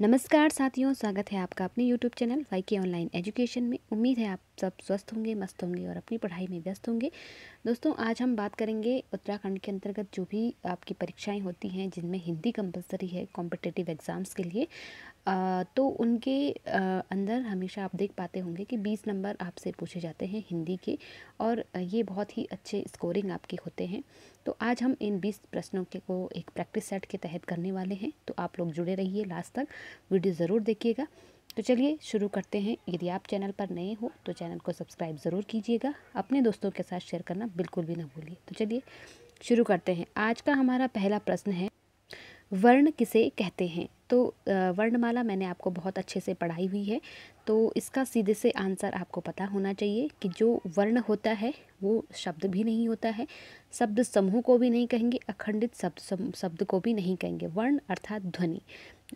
नमस्कार साथियों स्वागत है आपका अपने YouTube channel Y K online education में उम्मीद है आप सब स्वस्थ होंगे मस्त होंगे और अपनी पढ़ाई में व्यस्त होंगे दोस्तों आज हम बात करेंगे उत्तराखंड के अंतर्गत जो भी आपकी परीक्षाएं होती हैं जिनमें हिंदी कंपलसरी है कॉम्पिटेटिव एग्ज़ाम्स के लिए तो उनके अंदर हमेशा आप देख पाते होंगे कि बीस नंबर आपसे पूछे जाते हैं हिंदी के और ये बहुत ही अच्छे स्कोरिंग आपके होते हैं तो आज हम इन बीस प्रश्नों के को एक प्रैक्टिस सेट के तहत करने वाले हैं तो आप लोग जुड़े रहिए लास्ट तक वीडियो ज़रूर देखिएगा तो चलिए शुरू करते हैं यदि आप चैनल पर नए हो तो चैनल को सब्सक्राइब ज़रूर कीजिएगा अपने दोस्तों के साथ शेयर करना बिल्कुल भी ना भूलिए तो चलिए शुरू करते हैं आज का हमारा पहला प्रश्न है वर्ण किसे कहते हैं तो वर्णमाला मैंने आपको बहुत अच्छे से पढ़ाई हुई है तो इसका सीधे से आंसर आपको पता होना चाहिए कि जो वर्ण होता है वो शब्द भी नहीं होता है शब्द समूह को भी नहीं कहेंगे अखंडित शब्द शब्द को भी नहीं कहेंगे वर्ण अर्थात ध्वनि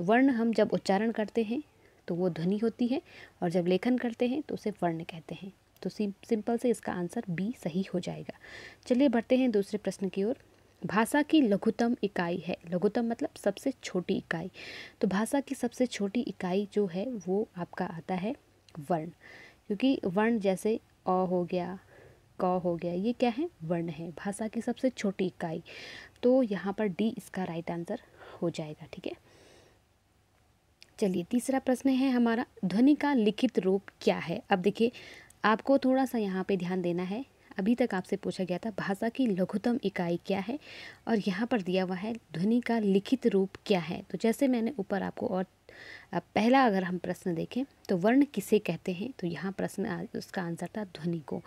वर्ण हम जब उच्चारण करते हैं तो वो ध्वनि होती है और जब लेखन करते हैं तो उसे वर्ण कहते हैं तो सिंपल से इसका आंसर बी सही हो जाएगा चलिए बढ़ते हैं दूसरे प्रश्न की ओर भाषा की लघुतम इकाई है लघुतम मतलब सबसे छोटी इकाई तो भाषा की सबसे छोटी इकाई जो है वो आपका आता है वर्ण क्योंकि वर्ण जैसे अ हो गया क हो गया ये क्या है वर्ण है भाषा की सबसे छोटी इकाई तो यहाँ पर डी इसका राइट आंसर हो जाएगा ठीक है चलिए तीसरा प्रश्न है हमारा ध्वनि का लिखित रूप क्या है अब देखिए आपको थोड़ा सा यहाँ पे ध्यान देना है अभी तक आपसे पूछा गया था भाषा की लघुतम इकाई क्या है और यहाँ पर दिया हुआ है ध्वनि का लिखित रूप क्या है तो जैसे मैंने ऊपर आपको और पहला अगर हम प्रश्न देखें तो वर्ण किसे कहते हैं तो यहाँ प्रश्न उसका आंसर था ध्वनि को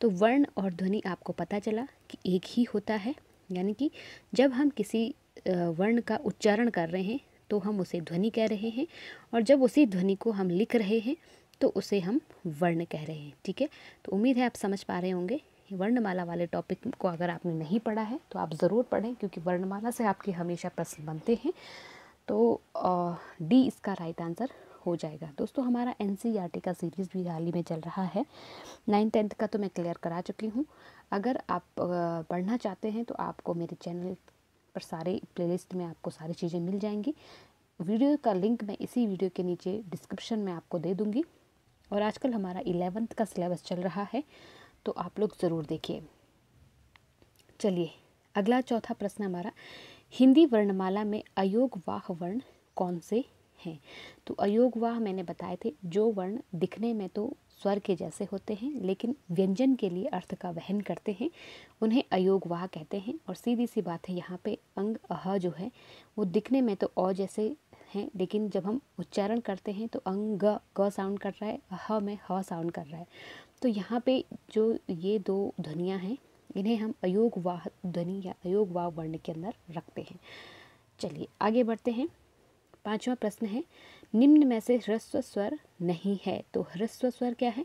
तो वर्ण और ध्वनि आपको पता चला कि एक ही होता है यानी कि जब हम किसी वर्ण का उच्चारण कर रहे हैं तो हम उसे ध्वनि कह रहे हैं और जब उसी ध्वनि को हम लिख रहे हैं तो उसे हम वर्ण कह रहे हैं ठीक है तो उम्मीद है आप समझ पा रहे होंगे वर्णमाला वाले टॉपिक को अगर आपने नहीं पढ़ा है तो आप ज़रूर पढ़ें क्योंकि वर्णमाला से आपके हमेशा प्रश्न बनते हैं तो डी इसका राइट आंसर हो जाएगा दोस्तों हमारा एन e का सीरीज़ भी हाल ही में चल रहा है नाइन टेंथ का तो मैं क्लियर करा चुकी हूँ अगर आप पढ़ना चाहते हैं तो आपको मेरे चैनल पर सारे प्लेलिस्ट में आपको सारी चीज़ें मिल जाएंगी वीडियो का लिंक मैं इसी वीडियो के नीचे डिस्क्रिप्शन में आपको दे दूँगी और आजकल हमारा इलेवंथ का सिलेबस चल रहा है तो आप लोग ज़रूर देखिए चलिए अगला चौथा प्रश्न हमारा हिंदी वर्णमाला में अयोग वाह वर्ण कौन से हैं तो अयोग वाह मैंने बताए थे जो वर्ण दिखने में तो स्वर के जैसे होते हैं लेकिन व्यंजन के लिए अर्थ का वहन करते हैं उन्हें अयोगवाह कहते हैं और सीधी सी बात है यहाँ पे अंग अह जो है वो दिखने में तो अ जैसे हैं लेकिन जब हम उच्चारण करते हैं तो अंग ग, ग साउंड कर रहा है अह में ह साउंड कर रहा है तो यहाँ पे जो ये दो ध्वनियाँ हैं इन्हें हम अयोग वाह ध्वनि या अयोग वाह वर्ण के अंदर रखते हैं चलिए आगे बढ़ते हैं पांचवा प्रश्न है निम्न में से ह्रस्व स्वर नहीं है तो ह्रस्व स्वर क्या है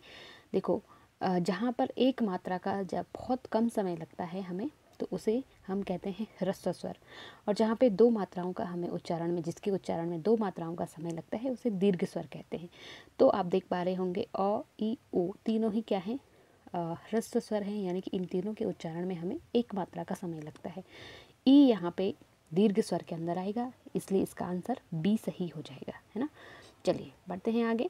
देखो जहाँ पर एक मात्रा का जब बहुत कम समय लगता है हमें तो उसे हम कहते हैं ह्रस्व स्वर और जहाँ पे दो मात्राओं का हमें उच्चारण में जिसके उच्चारण में दो मात्राओं का समय लगता है उसे दीर्घ स्वर कहते हैं तो आप देख पा रहे होंगे अ ई ओ तीनों ही क्या हैं ह्रस्व स्वर हैं यानी कि इन तीनों के उच्चारण में हमें एक मात्रा का समय लगता है ई यहाँ पे दीर्घ स्वर के अंदर आएगा इसलिए इसका आंसर बी सही हो जाएगा है ना चलिए बढ़ते हैं आगे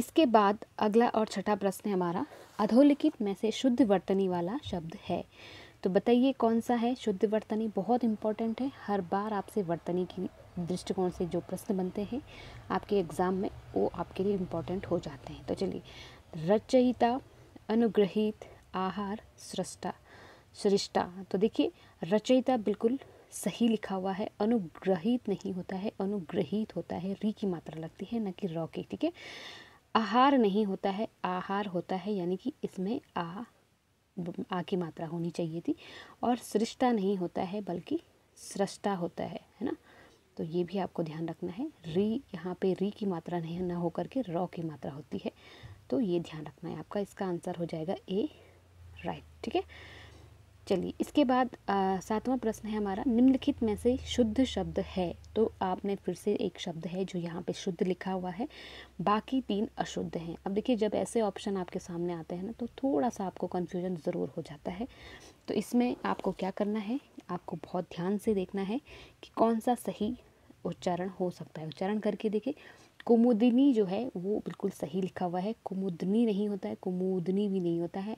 इसके बाद अगला और छठा प्रश्न है हमारा अधोलिखित में से शुद्ध वर्तनी वाला शब्द है तो बताइए कौन सा है शुद्ध वर्तनी बहुत इंपॉर्टेंट है हर बार आपसे वर्तनी की दृष्टिकोण से जो प्रश्न बनते हैं आपके एग्ज़ाम में वो आपके लिए इम्पोर्टेंट हो जाते हैं तो चलिए रचयिता अनुग्रहित आहार सृष्टा सृष्टा तो देखिए रचयिता बिल्कुल सही लिखा हुआ है अनुग्रहित नहीं होता है अनुग्रहित होता है री की मात्रा लगती है न कि रॉ की ठीक है आहार नहीं होता है आहार होता है यानी कि इसमें आ आ की मात्रा होनी चाहिए थी और सृष्टा नहीं होता है बल्कि सृष्टा होता है है ना तो ये भी आपको ध्यान रखना है री यहाँ पे री की मात्रा नहीं ना होकर के रॉ की मात्रा होती है तो ये ध्यान रखना है आपका इसका आंसर हो जाएगा ए राइट ठीक है चलिए इसके बाद सातवां प्रश्न है हमारा निम्नलिखित में से शुद्ध शब्द है तो आपने फिर से एक शब्द है जो यहाँ पे शुद्ध लिखा हुआ है बाकी तीन अशुद्ध हैं अब देखिए जब ऐसे ऑप्शन आपके सामने आते हैं ना तो थोड़ा सा आपको कन्फ्यूजन ज़रूर हो जाता है तो इसमें आपको क्या करना है आपको बहुत ध्यान से देखना है कि कौन सा सही उच्चारण हो सकता है उच्चारण करके देखिए कुमुदिनी जो है वो बिल्कुल सही लिखा हुआ है कुमुदनी नहीं होता है कुमुदनी भी नहीं होता है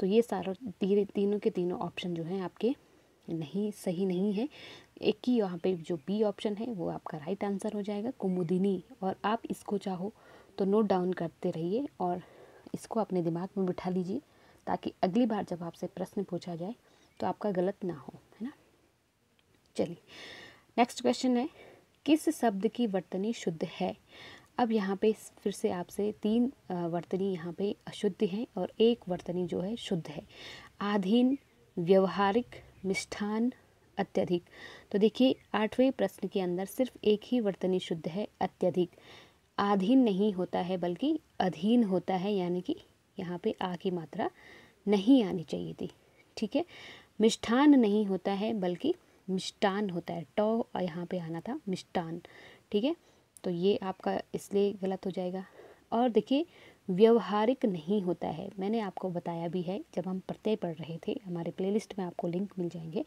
तो ये सारा तीन तीनों के तीनों ऑप्शन जो हैं आपके नहीं सही नहीं है एक ही यहाँ पे जो बी ऑप्शन है वो आपका राइट आंसर हो जाएगा कुमुदिनी और आप इसको चाहो तो नोट डाउन करते रहिए और इसको अपने दिमाग में बिठा लीजिए ताकि अगली बार जब आपसे प्रश्न पूछा जाए तो आपका गलत ना हो है ना चलिए नेक्स्ट क्वेश्चन है किस शब्द की वर्तनी शुद्ध है अब यहाँ पे फिर से आपसे तीन वर्तनी यहाँ पे अशुद्ध हैं और एक वर्तनी जो है शुद्ध है आधीन व्यवहारिक मिष्ठान अत्यधिक तो देखिए आठवें प्रश्न के अंदर सिर्फ एक ही वर्तनी शुद्ध है अत्यधिक आधीन नहीं होता है बल्कि अधीन होता है यानी कि यहाँ पे आ की मात्रा नहीं आनी चाहिए थी ठीक है मिष्ठान नहीं होता है बल्कि मिष्ठान होता है टॉ यहाँ पे आना था मिष्ठान ठीक है तो ये आपका इसलिए गलत हो जाएगा और देखिए व्यवहारिक नहीं होता है मैंने आपको बताया भी है जब हम प्रत्यय पढ़ रहे थे हमारे प्लेलिस्ट में आपको लिंक मिल जाएंगे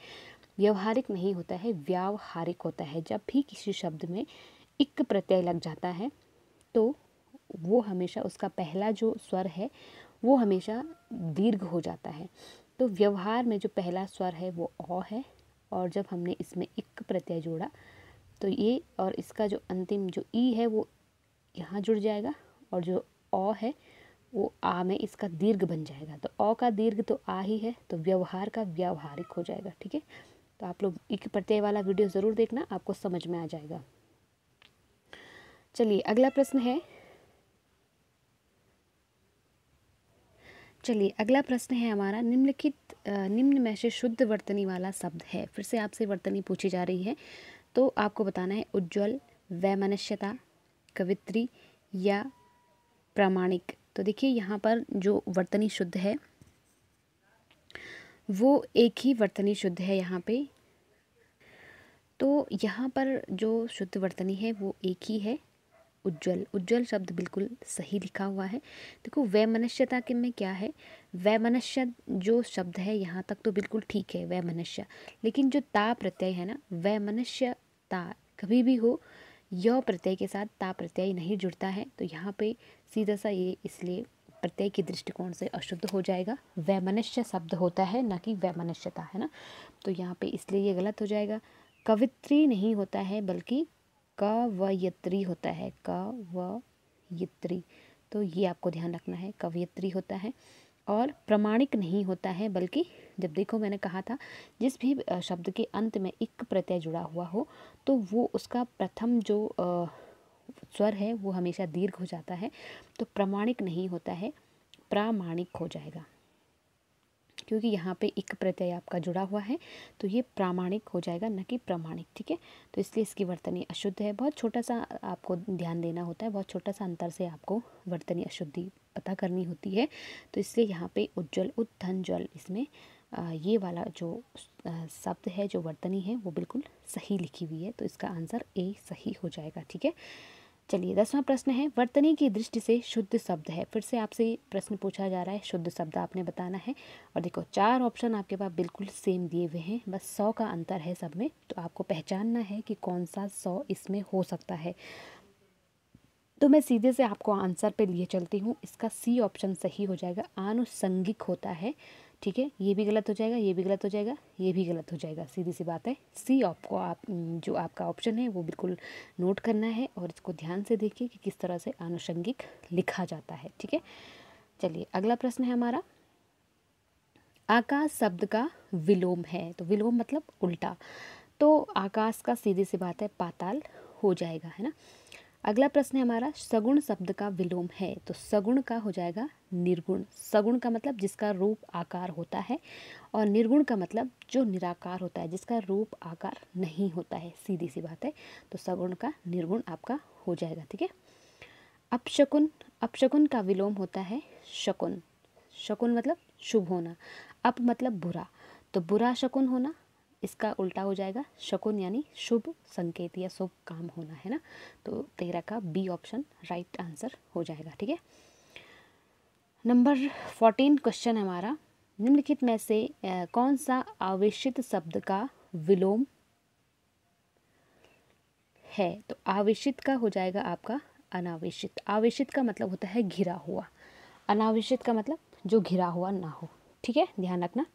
व्यवहारिक नहीं होता है व्यावहारिक होता है जब भी किसी शब्द में इक प्रत्यय लग जाता है तो वो हमेशा उसका पहला जो स्वर है वो हमेशा दीर्घ हो जाता है तो व्यवहार में जो पहला स्वर है वो अ है और जब हमने इसमें इक प्रत्यय जोड़ा तो ये और इसका जो अंतिम जो ई है वो यहाँ जुड़ जाएगा और जो अ है वो आ में इसका दीर्घ बन जाएगा तो अ का दीर्घ तो आ ही है तो व्यवहार का व्यावहारिक हो जाएगा ठीक है तो आप लोग एक प्रत्यय वाला वीडियो ज़रूर देखना आपको समझ में आ जाएगा चलिए अगला प्रश्न है चलिए अगला प्रश्न है हमारा निम्नलिखित निम्न में से शुद्ध वर्तनी वाला शब्द है फिर से आपसे वर्तनी पूछी जा रही है तो आपको बताना है उज्जवल वैमनष्यता कवित्री या प्रामाणिक तो देखिए यहाँ पर जो वर्तनी शुद्ध है वो एक ही वर्तनी शुद्ध है यहाँ पे तो यहाँ पर जो शुद्ध वर्तनी है वो एक ही है उज्जवल उज्जवल शब्द बिल्कुल सही लिखा हुआ है देखो मनुष्यता के में क्या है मनुष्य जो शब्द है यहाँ तक तो बिल्कुल ठीक है मनुष्य लेकिन जो ता प्रत्यय है ना वैमनस्य ता कभी भी हो यौ प्रत्यय के साथ ता प्रत्यय नहीं जुड़ता है तो यहाँ पे सीधा सा ये इसलिए प्रत्यय के दृष्टिकोण से अशुद्ध हो जाएगा मनुष्य शब्द होता है ना कि मनुष्यता है ना तो यहाँ पे इसलिए ये गलत हो जाएगा कवित्री नहीं होता है बल्कि का वयत्री होता है का यत्री तो ये आपको ध्यान रखना है कवयत्री होता है और प्रमाणिक नहीं होता है बल्कि जब देखो मैंने कहा था जिस भी शब्द के अंत में एक प्रत्यय जुड़ा हुआ हो तो वो उसका प्रथम जो स्वर है वो हमेशा दीर्घ हो जाता है तो प्रमाणिक नहीं होता है प्रामाणिक हो जाएगा क्योंकि यहाँ पे एक प्रत्यय आपका जुड़ा हुआ है तो ये प्रामाणिक हो जाएगा न कि प्रामाणिक ठीक है तो इसलिए इसकी वर्तनी अशुद्ध है बहुत छोटा सा आपको ध्यान देना होता है बहुत छोटा सा अंतर से आपको वर्तनी अशुद्धि पता करनी होती है तो इसलिए यहाँ पे उज्जवल उद्धन जल इसमें ये वाला जो शब्द है जो वर्तनी है वो बिल्कुल सही लिखी हुई है तो इसका आंसर ए सही हो जाएगा ठीक है चलिए दसवां प्रश्न है वर्तनी की दृष्टि से शुद्ध शब्द है फिर से आपसे प्रश्न पूछा जा रहा है शुद्ध शब्द आपने बताना है और देखो चार ऑप्शन आपके पास बिल्कुल सेम दिए हुए हैं बस सौ का अंतर है सब में तो आपको पहचानना है कि कौन सा सौ इसमें हो सकता है तो मैं सीधे से आपको आंसर पे लिए चलती हूँ इसका सी ऑप्शन सही हो जाएगा आनुषंगिक होता है ठीक है ये भी गलत हो जाएगा ये भी गलत हो जाएगा ये भी गलत हो जाएगा सीधी सी बात है सी आपको आप जो आपका ऑप्शन है वो बिल्कुल नोट करना है और इसको ध्यान से देखिए कि किस तरह से आनुषंगिक लिखा जाता है ठीक है चलिए अगला प्रश्न है हमारा आकाश शब्द का विलोम है तो विलोम मतलब उल्टा तो आकाश का सीधी सी बात है पाताल हो जाएगा है ना अगला प्रश्न है हमारा सगुण शब्द का विलोम है तो सगुण का हो जाएगा निर्गुण सगुण का मतलब जिसका रूप आकार होता है और निर्गुण का मतलब जो निराकार होता है जिसका रूप आकार नहीं होता है सीधी सी बात है तो सगुण का निर्गुण आपका हो जाएगा ठीक है अपशकुन अपशकुन का विलोम होता है शकुन शकुन मतलब शुभ होना अप मतलब बुरा तो बुरा शकुन होना इसका उल्टा हो जाएगा शकुन यानी शुभ संकेत या शुभ काम होना है ना तो तेरह का बी ऑप्शन राइट आंसर हो जाएगा ठीक है नंबर फोर्टीन क्वेश्चन हमारा निम्नलिखित में से कौन सा आवेशित शब्द का विलोम है तो आवेशित का हो जाएगा आपका अनावेशित आवेशित का मतलब होता है घिरा हुआ अनावेशित का मतलब जो घिरा हुआ ना हो ठीक है ध्यान रखना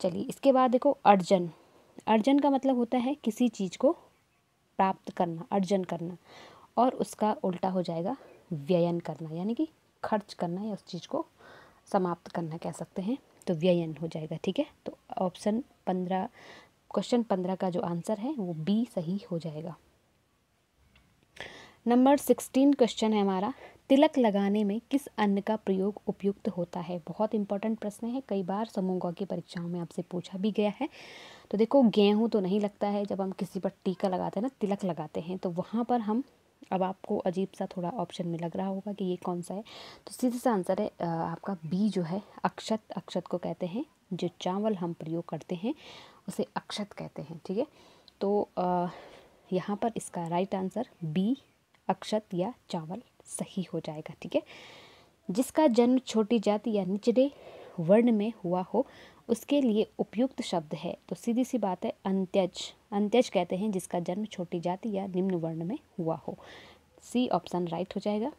चलिए इसके बाद देखो अर्जन अर्जन का मतलब होता है किसी चीज़ को प्राप्त करना अर्जन करना और उसका उल्टा हो जाएगा व्ययन करना यानी कि खर्च करना या उस चीज़ को समाप्त करना कह सकते हैं तो व्ययन हो जाएगा ठीक है तो ऑप्शन पंद्रह क्वेश्चन पंद्रह का जो आंसर है वो बी सही हो जाएगा नंबर सिक्सटीन क्वेश्चन है हमारा तिलक लगाने में किस अन्न का प्रयोग उपयुक्त होता है बहुत इंपॉर्टेंट प्रश्न है कई बार समूह गौ की परीक्षाओं में आपसे पूछा भी गया है तो देखो गेहूँ तो नहीं लगता है जब हम किसी पर टीका लगाते हैं ना तिलक लगाते हैं तो वहाँ पर हम अब आपको अजीब सा थोड़ा ऑप्शन में लग रहा होगा कि ये कौन सा है तो सीधे सा आंसर है आपका बी जो है अक्षत अक्षत को कहते हैं जो चावल हम प्रयोग करते हैं उसे अक्षत कहते हैं ठीक है तो यहाँ पर इसका राइट आंसर बी अक्षत या चावल सही हो जाएगा ठीक है जिसका जन्म छोटी जाति या निचले वर्ण में हुआ हो उसके लिए उपयुक्त शब्द है तो सीधी सी बात है अंत्यज अंत्यज कहते हैं जिसका जन्म छोटी जाति या निम्न वर्ण में हुआ हो सी ऑप्शन राइट हो जाएगा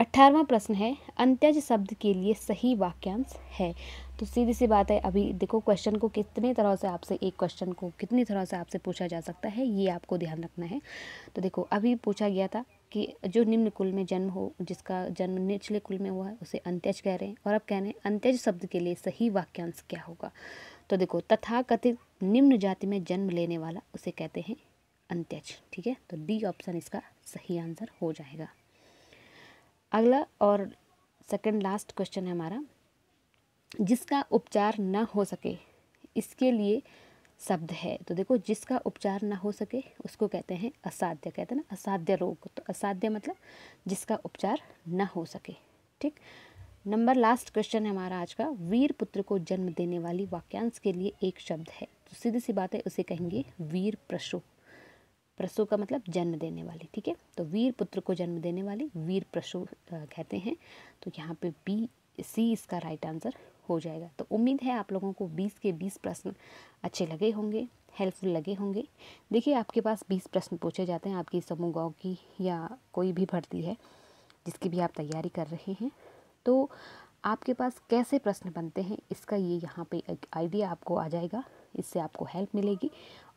अट्ठारवा प्रश्न है अंत्यज शब्द के लिए सही वाक्यांश है तो सीधी सी बात है अभी देखो क्वेश्चन को कितने तरह से आपसे एक क्वेश्चन को कितनी तरह से आपसे पूछा जा सकता है ये आपको ध्यान रखना है तो देखो अभी पूछा गया था कि जो निम्न कुल में जन्म हो जिसका जन्म निचले कुल में हुआ है उसे अंत्यज कह रहे हैं और अब कह रहे हैं अंत्यज शब्द के लिए सही वाक्यांश क्या होगा तो देखो तथा कथित निम्न जाति में जन्म लेने वाला उसे कहते हैं अंत्यज ठीक है तो डी ऑप्शन इसका सही आंसर हो जाएगा अगला और सेकेंड लास्ट क्वेश्चन है हमारा जिसका उपचार न हो सके इसके लिए शब्द है तो देखो जिसका उपचार ना हो सके उसको कहते हैं असाध्य कहते हैं ना असाध्य रोग तो असाध्य मतलब जिसका उपचार ना हो सके ठीक नंबर लास्ट क्वेश्चन है हमारा आज का वीर पुत्र को जन्म देने वाली वाक्यांश के लिए एक शब्द है तो सीधी सी बात है उसे कहेंगे वीर प्रसु प्रसु का मतलब जन्म देने वाली ठीक है तो वीर पुत्र को जन्म देने वाली वीर प्रसु कहते हैं तो यहाँ पे बी सी इसका राइट आंसर हो जाएगा तो उम्मीद है आप लोगों को बीस के बीस प्रश्न अच्छे लगे होंगे हेल्पफुल लगे होंगे देखिए आपके पास बीस प्रश्न पूछे जाते हैं आपकी समूह गाँव की या कोई भी भर्ती है जिसकी भी आप तैयारी कर रहे हैं तो आपके पास कैसे प्रश्न बनते हैं इसका ये यहाँ पे एक आइडिया आपको आ जाएगा इससे आपको हेल्प मिलेगी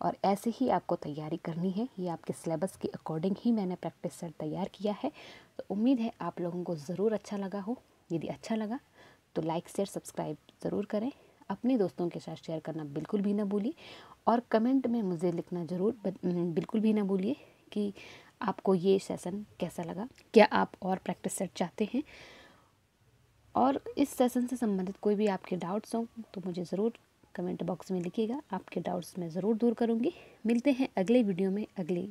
और ऐसे ही आपको तैयारी करनी है ये आपके सिलेबस के अकॉर्डिंग ही मैंने प्रैक्टिस सेट तैयार किया है तो उम्मीद है आप लोगों को ज़रूर अच्छा लगा हो यदि अच्छा लगा तो लाइक शेयर सब्सक्राइब ज़रूर करें अपने दोस्तों के साथ शेयर करना बिल्कुल भी ना भूलिए और कमेंट में मुझे लिखना ज़रूर हम्म, बिल्कुल भी ना भूलिए कि आपको ये सेशन कैसा लगा क्या आप और प्रैक्टिस सेट चाहते हैं और इस सेशन से संबंधित कोई भी आपके डाउट्स हों तो मुझे ज़रूर कमेंट बॉक्स में लिखिएगा आपके डाउट्स मैं ज़रूर दूर करूँगी मिलते हैं अगले वीडियो में अगले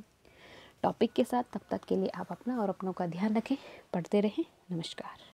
टॉपिक के साथ तब तक के लिए आप अपना और अपनों का ध्यान रखें पढ़ते रहें नमस्कार